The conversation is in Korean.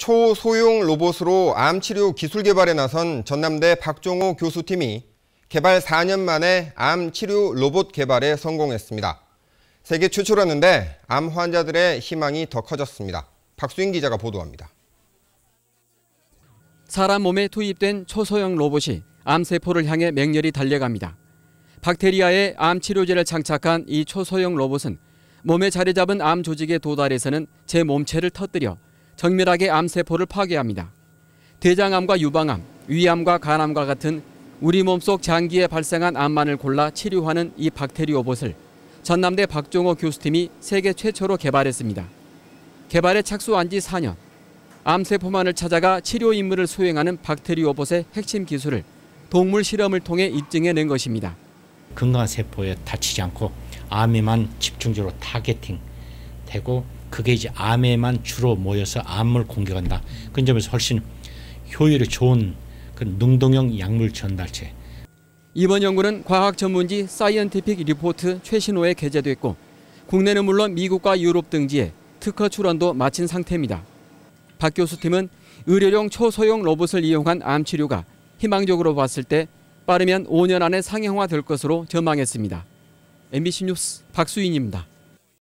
초소형 로봇으로 암 치료 기술 개발에 나선 전남대 박종호 교수팀이 개발 4년 만에 암 치료 로봇 개발에 성공했습니다. 세계 최초라는데 암 환자들의 희망이 더 커졌습니다. 박수인 기자가 보도합니다. 사람 몸에 투입된 초소형 로봇이 암세포를 향해 맹렬히 달려갑니다. 박테리아에 암 치료제를 장착한 이 초소형 로봇은 몸에 자리 잡은 암 조직에 도달해서는 제 몸체를 터뜨려 정밀하게 암세포를 파괴합니다. 대장암과 유방암, 위암과 간암과 같은 우리 몸속 장기에 발생한 암만을 골라 치료하는 이 박테리오봇을 전남대 박종호 교수팀이 세계 최초로 개발했습니다. 개발에 착수한 지 4년, 암세포만을 찾아가 치료 임무를 수행하는 박테리오봇의 핵심 기술을 동물 실험을 통해 입증해낸 것입니다. 건강 세포에 다치지 않고 암에만 집중적으로 타겟팅 되고 그게 이제 암에만 주로 모여서 암을 공격한다. 그런 점에서 훨씬 효율이 좋은 그 능동형 약물 전달체. 이번 연구는 과학 전문지 사이언티픽 리포트 최신호에 게재됐고 국내는 물론 미국과 유럽 등지에 특허 출원도 마친 상태입니다. 박 교수팀은 의료용 초소형 로봇을 이용한 암 치료가 희망적으로 봤을 때 빠르면 5년 안에 상용화될 것으로 전망했습니다. MBC 뉴스 박수인입니다.